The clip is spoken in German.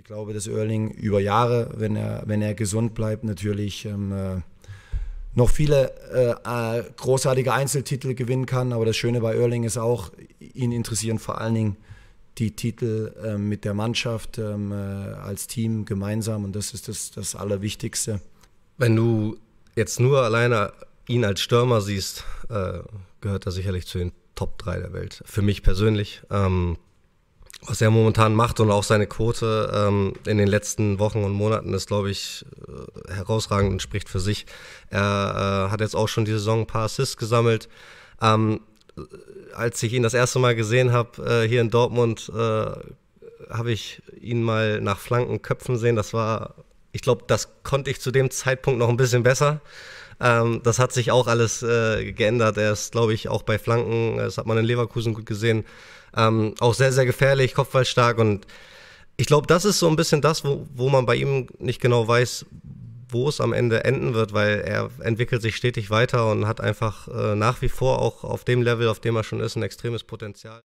Ich glaube, dass Oerling über Jahre, wenn er, wenn er gesund bleibt, natürlich ähm, äh, noch viele äh, äh, großartige Einzeltitel gewinnen kann. Aber das Schöne bei Oerling ist auch, ihn interessieren vor allen Dingen die Titel äh, mit der Mannschaft ähm, äh, als Team gemeinsam. Und das ist das, das Allerwichtigste. Wenn du jetzt nur alleine ihn als Stürmer siehst, äh, gehört er sicherlich zu den Top 3 der Welt. Für mich persönlich. Ähm was er momentan macht und auch seine Quote ähm, in den letzten Wochen und Monaten ist, glaube ich, äh, herausragend und spricht für sich. Er äh, hat jetzt auch schon die Saison ein paar Assists gesammelt. Ähm, äh, als ich ihn das erste Mal gesehen habe äh, hier in Dortmund, äh, habe ich ihn mal nach Flanken köpfen sehen. Das war, ich glaube, das konnte ich zu dem Zeitpunkt noch ein bisschen besser. Ähm, das hat sich auch alles äh, geändert. Er ist, glaube ich, auch bei Flanken, das hat man in Leverkusen gut gesehen, ähm, auch sehr, sehr gefährlich, kopfballstark. Und ich glaube, das ist so ein bisschen das, wo, wo man bei ihm nicht genau weiß, wo es am Ende enden wird, weil er entwickelt sich stetig weiter und hat einfach äh, nach wie vor auch auf dem Level, auf dem er schon ist, ein extremes Potenzial.